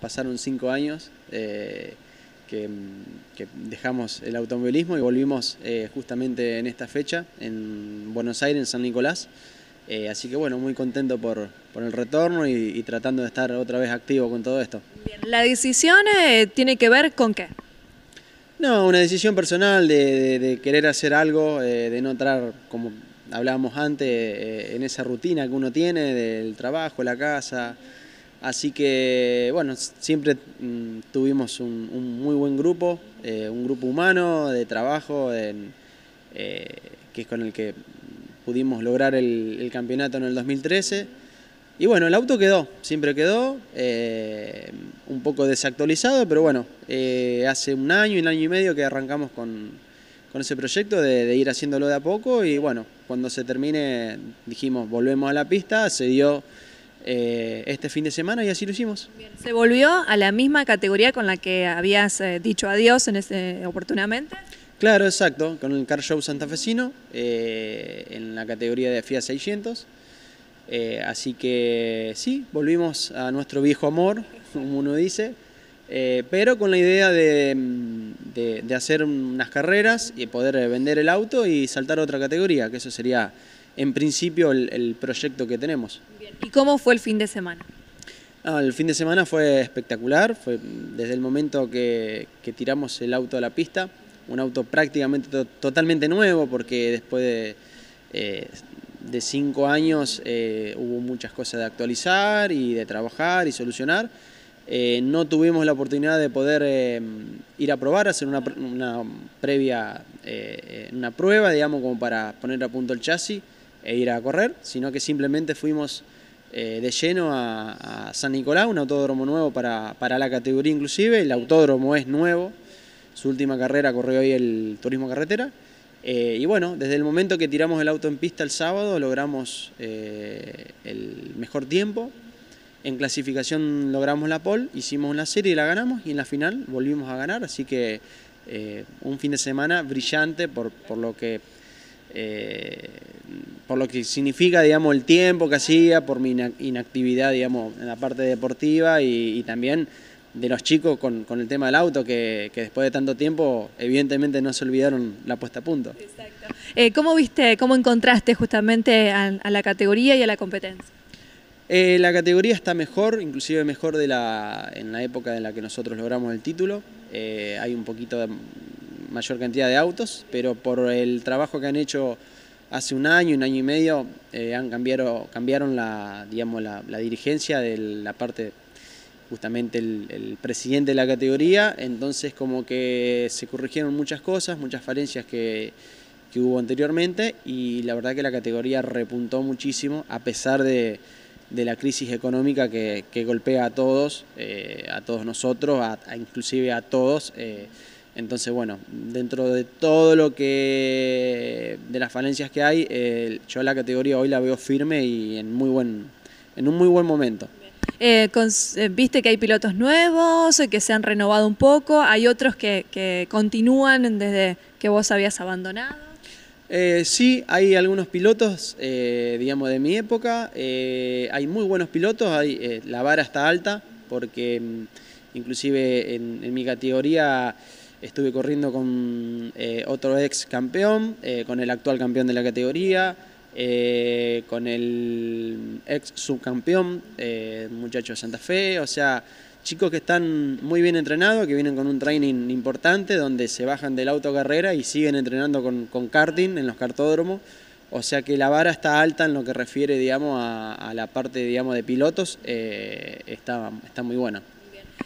Pasaron cinco años eh, que, dejamos el automovilismo y volvimos eh, justamente en esta fecha, en Buenos Aires, en San Nicolás. Eh, así que bueno, muy contento por, el retorno y, tratando de estar otra vez activo con todo esto. ¿La decisión tiene que ver con qué? No, una decisión personal de, de querer hacer algo, de no entrar como hablábamos antes, en esa rutina que uno tiene del trabajo, la casa. Así que, bueno, siempre mm, tuvimos un, muy buen grupo, eh, un grupo humano de trabajo, eh, que es con el que pudimos lograr el, campeonato en el 2013. Y bueno, el auto quedó, siempre quedó, eh, un poco desactualizado, pero bueno, hace un año, un año y medio que arrancamos con, ese proyecto de, de ir haciéndolo de a poco y bueno, cuando se termine dijimos volvemos a la pista, se dio eh, este fin de semana y así lo hicimos. ¿Se volvió a la misma categoría con la que habías eh, dicho adiós este, oportunamente? Claro, exacto, con el Car Show Santafesino eh, en la categoría de FIA 600. así que sí, volvimos a nuestro viejo amor, como uno dice, pero con la idea mm, de, de hacer unas carreras y poder vender el auto y saltar a otra categoría, que eso sería en principio el, proyecto que tenemos. ¿Y cómo fue el fin de semana? Ah, el fin de semana fue espectacular, fue desde el momento que, tiramos el auto a la pista, un auto prácticamente totalmente nuevo porque después de, eh, cinco años eh, hubo muchas cosas de actualizar y de trabajar y solucionar. Eh, no tuvimos la oportunidad de poder ir a probar, hacer una, una previa, una prueba, digamos, como para poner a punto el chasis e ir a correr, sino que simplemente fuimos eh, de lleno a, San Nicolás, un autódromo nuevo para, para, la categoría inclusive, el autódromo es nuevo, su última carrera corrió hoy el Turismo Carretera, eh, y bueno, desde el momento que tiramos el auto en pista el sábado logramos eh, el mejor tiempo, en clasificación logramos la pole, hicimos una serie y la ganamos, y en la final volvimos a ganar, así que un fin de semana brillante por, por lo que eh, por lo que significa, digamos, el tiempo que hacía, por mi inactividad, digamos, en la parte deportiva y, también de los chicos con, el tema del auto, que, después de tanto tiempo, evidentemente no se olvidaron la puesta a punto. Exacto. Eh, ¿Cómo viste, cómo encontraste justamente a, la categoría y a la competencia? Eh, la categoría está mejor, inclusive mejor de la, en la época en la que nosotros logramos el título. hay un poquito de, mayor cantidad de autos, pero por el trabajo que han hecho hace un año, un año y medio, eh, han cambiado, cambiaron la, digamos, la, dirigencia de la parte justamente el, presidente de la categoría, entonces como que se corrigieron muchas cosas, muchas falencias que, hubo anteriormente y la verdad que la categoría repuntó muchísimo a pesar de, la crisis económica que, golpea a todos, eh, a todos nosotros, a, inclusive a todos. Eh, entonces, bueno, dentro de todo lo que, de las falencias que hay, eh, yo la categoría hoy la veo firme y en, muy buen, en un muy buen momento. Eh, eh, viste que hay pilotos nuevos, que se han renovado un poco, hay otros que, continúan desde que vos habías abandonado. sí, hay algunos pilotos, digamos, de mi época, hay muy buenos pilotos, hay, la vara está alta, porque mm, inclusive en, en mi categoría estuve corriendo con eh, otro ex campeón, eh, con el actual campeón de la categoría, eh, con el ex subcampeón, muchacho de Santa Fe, o sea, chicos que están muy bien entrenados, que vienen con un training importante, donde se bajan del auto carrera y siguen entrenando con, karting en los cartódromos. O sea que la vara está alta en lo que refiere, digamos, a, a la parte, digamos, de pilotos, está, está muy buena.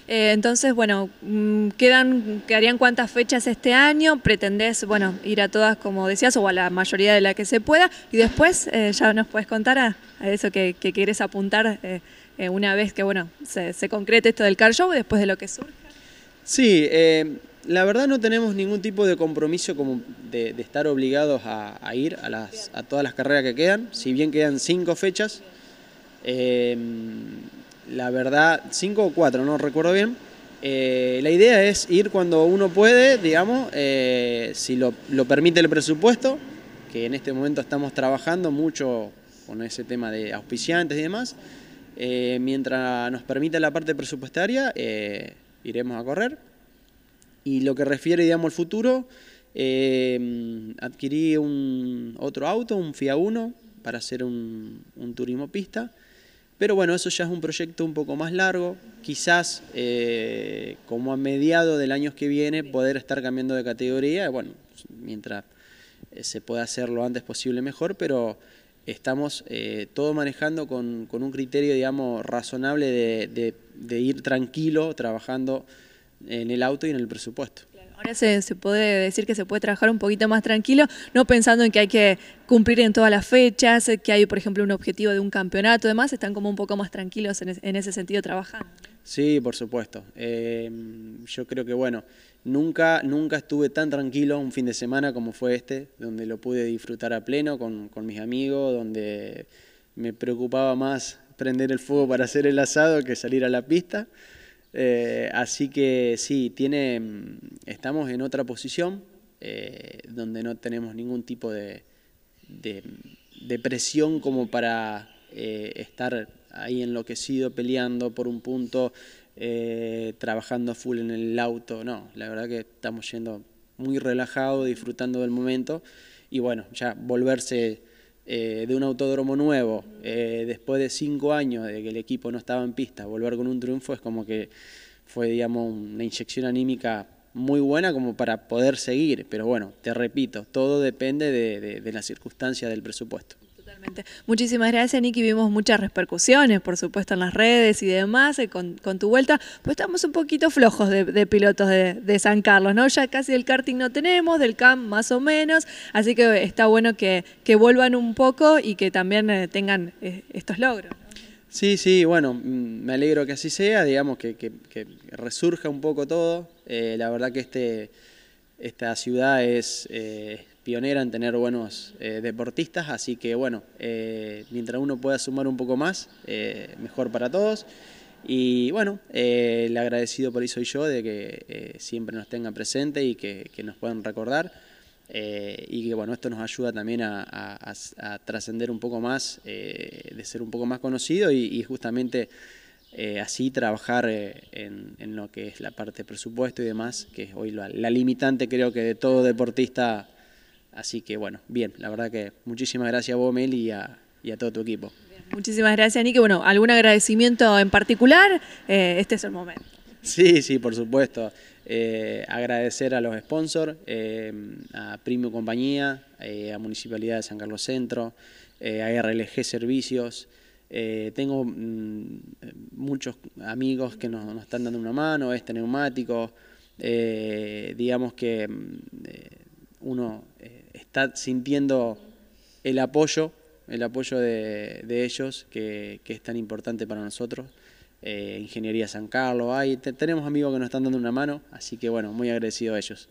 Eh, entonces, bueno, mm, quedan, quedarían cuántas fechas este año, pretendés, bueno, ir a todas como decías, o a la mayoría de la que se pueda, y después eh, ya nos puedes contar a, eso que, quieres apuntar eh, una vez que, bueno, se, concrete esto del car show, y después de lo que surja. Sí, la verdad no tenemos ningún tipo de compromiso como de, estar obligados a, ir a, las, todas las carreras que quedan, si bien quedan cinco fechas la verdad, cinco o cuatro, no recuerdo bien. Eh, la idea es ir cuando uno puede, digamos, eh, si lo, permite el presupuesto, que en este momento estamos trabajando mucho con ese tema de auspiciantes y demás. Eh, mientras nos permita la parte presupuestaria, iremos a correr. Y lo que refiere, digamos, al futuro, adquirí un, otro auto, un FIA 1, para hacer un, un turismo pista. Pero bueno, eso ya es un proyecto un poco más largo. Quizás eh, como a mediado del año que viene poder estar cambiando de categoría. Bueno, mientras eh, se pueda hacer lo antes posible mejor, pero estamos eh, todo manejando con, un criterio, digamos, razonable de ir tranquilo trabajando en el auto y en el presupuesto. Ahora se, se, puede decir que se puede trabajar un poquito más tranquilo, no pensando en que hay que cumplir en todas las fechas, que hay, por ejemplo, un objetivo de un campeonato, demás. están como un poco más tranquilos en, ese sentido trabajando. Sí, por supuesto. Eh, yo creo que, bueno, nunca, nunca estuve tan tranquilo un fin de semana como fue este, donde lo pude disfrutar a pleno con, con mis amigos, donde me preocupaba más prender el fuego para hacer el asado que salir a la pista. Eh, así que sí, tiene, estamos en otra posición eh, donde no tenemos ningún tipo de, de, presión como para eh, estar ahí enloquecido peleando por un punto, eh, trabajando full en el auto, no, la verdad que estamos yendo muy relajado, disfrutando del momento y bueno, ya volverse eh, de un autódromo nuevo, después de cinco años de que el equipo no estaba en pista, volver con un triunfo es como que fue, digamos, una inyección anímica muy buena como para poder seguir, pero bueno, te repito, todo depende de, las circunstancias la circunstancia del presupuesto. Totalmente. Muchísimas gracias, Nicky. Vimos muchas repercusiones, por supuesto, en las redes y demás, eh, con, tu vuelta. Pues estamos un poquito flojos de, pilotos de, San Carlos, ¿no? Ya casi el karting no tenemos, del CAM más o menos. Así que está bueno que vuelvan un poco y que también eh, tengan eh, estos logros. Sí, sí, bueno, mm, me alegro que así sea, digamos que, resurja un poco todo. Eh, la verdad que este, esta ciudad eh, es pionera en tener buenos eh, deportistas, así que bueno, mientras uno pueda sumar un poco más, mejor para todos. Y bueno, le agradecido por eso soy yo de que siempre nos tenga presente y que nos puedan recordar. Eh, y que bueno, esto nos ayuda también a, trascender un poco más, eh, de ser un poco más conocido y, justamente eh, así trabajar en, lo que es la parte presupuesto y demás, que es hoy la, limitante creo que de todo deportista. Así que bueno, bien, la verdad que muchísimas gracias a vos, Mel, y a, todo tu equipo. muchísimas gracias, Nick. Bueno, ¿algún agradecimiento en particular? este es el momento. Sí, sí, por supuesto. Eh, agradecer a los sponsors, eh, a Primo Compañía, eh, a Municipalidad de San Carlos Centro, eh, a RLG Servicios. tengo mm, muchos amigos que nos, están dando una mano, este neumático. digamos que mm, uno está sintiendo el apoyo, el apoyo de, ellos que es tan importante para nosotros. Eh, Ingeniería San Carlos, ahí tenemos amigos que nos están dando una mano, así que bueno, muy agradecido a ellos.